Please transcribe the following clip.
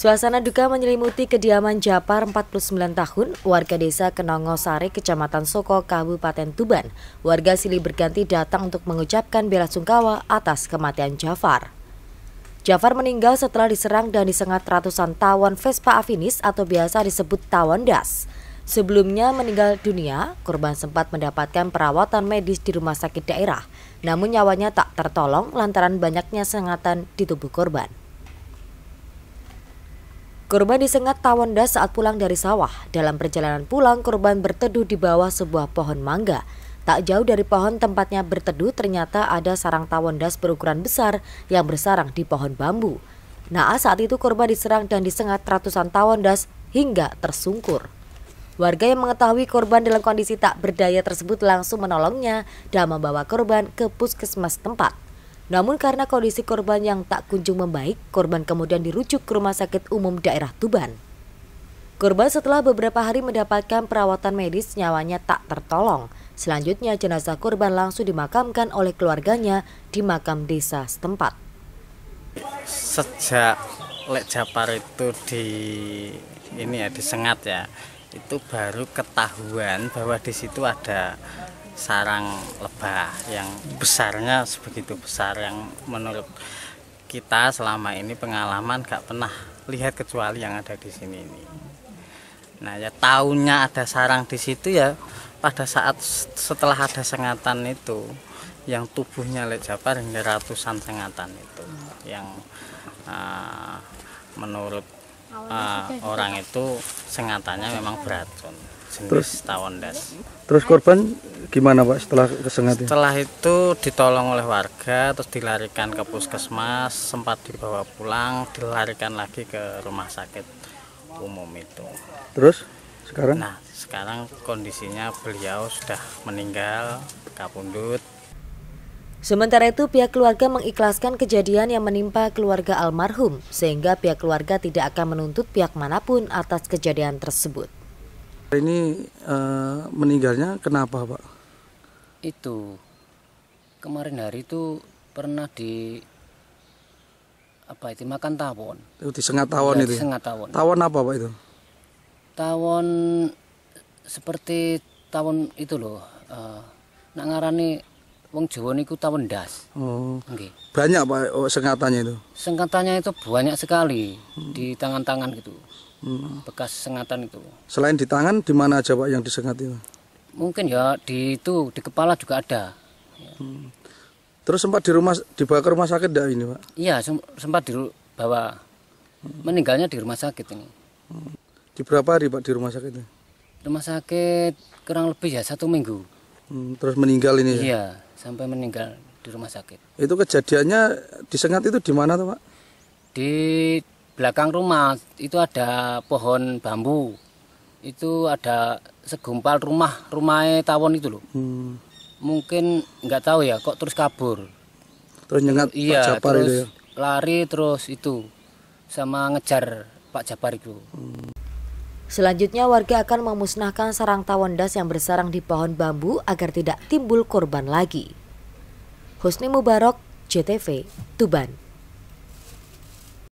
Suasana duka menyelimuti kediaman Japar 49 tahun, warga desa Kenongo Sare Kecamatan Soko, Kabupaten Tuban. Warga silih berganti datang untuk mengucapkan bela sungkawa atas kematian Jafar. Jafar meninggal setelah diserang dan disengat ratusan tawon Vespa Afinis atau biasa disebut tawon das. Sebelumnya meninggal dunia, korban sempat mendapatkan perawatan medis di rumah sakit daerah, namun nyawanya tak tertolong lantaran banyaknya sengatan di tubuh korban. Korban disengat tawanda saat pulang dari sawah. Dalam perjalanan pulang, korban berteduh di bawah sebuah pohon mangga. Tak jauh dari pohon tempatnya berteduh ternyata ada sarang tawondas berukuran besar yang bersarang di pohon bambu. Nah, saat itu korban diserang dan disengat ratusan tawondas hingga tersungkur. Warga yang mengetahui korban dalam kondisi tak berdaya tersebut langsung menolongnya dan membawa korban ke puskesmas tempat. Namun karena kondisi korban yang tak kunjung membaik, korban kemudian dirujuk ke Rumah Sakit Umum Daerah Tuban. Korban setelah beberapa hari mendapatkan perawatan medis nyawanya tak tertolong. Selanjutnya jenazah korban langsung dimakamkan oleh keluarganya di makam desa setempat. Sejak Lek Japar itu di ini ya disengat ya, itu baru ketahuan bahwa di situ ada sarang lebah yang besarnya sebegitu besar yang menurut kita selama ini pengalaman gak pernah lihat kecuali yang ada di sini ini. Nah ya tahunya ada sarang di situ ya pada saat setelah ada sengatan itu yang tubuhnya Lek Jabar hingga ratusan sengatan itu yang uh, menurut uh, orang itu sengatannya memang beracun terus tahun das terus korban gimana pak setelah kesengatan? setelah itu ditolong oleh warga terus dilarikan ke puskesmas sempat dibawa pulang dilarikan lagi ke rumah sakit umum itu terus sekarang nah sekarang kondisinya beliau sudah meninggal kapundut Sementara itu pihak keluarga mengikhlaskan kejadian yang menimpa keluarga almarhum sehingga pihak keluarga tidak akan menuntut pihak manapun atas kejadian tersebut. Ini uh, meninggalnya kenapa Pak? Itu kemarin hari itu pernah di apa itu makan tawon. Itu disengat tawon iya, ya, itu. Disengat tawon. Tawon apa Pak itu? Tawon seperti tawon itu loh. Uh, nak ngarani Wong Jawa niku tawendas. Oh. Okay. Banyak Pak oh, sengatannya itu. Sengatannya itu banyak sekali hmm. di tangan-tangan gitu. Hmm. Bekas sengatan itu. Selain di tangan di mana aja Pak yang disengat itu? Mungkin ya di itu di kepala juga ada. Ya. Hmm. Terus sempat di rumah dibawa ke rumah sakit enggak ini, Pak? Iya, sempat dibawa. Hmm. Meninggalnya di rumah sakit ini. Hmm. Di berapa hari Pak di rumah sakit? Rumah sakit kurang lebih ya satu minggu. Hmm, terus meninggal ini iya. ya? Iya sampai meninggal di rumah sakit. Itu kejadiannya disengat itu di mana tuh Pak? Di belakang rumah itu ada pohon bambu. Itu ada segumpal rumah rumahnya tawon itu loh. Hmm. Mungkin nggak tahu ya kok terus kabur. Terus nyengat iya, Pak Jabar terus itu ya? lari terus itu sama ngejar Pak Jabar itu. Hmm. Selanjutnya warga akan memusnahkan sarang tawon das yang bersarang di pohon bambu agar tidak timbul korban lagi. Husni Mubarok, JTV, Tuban.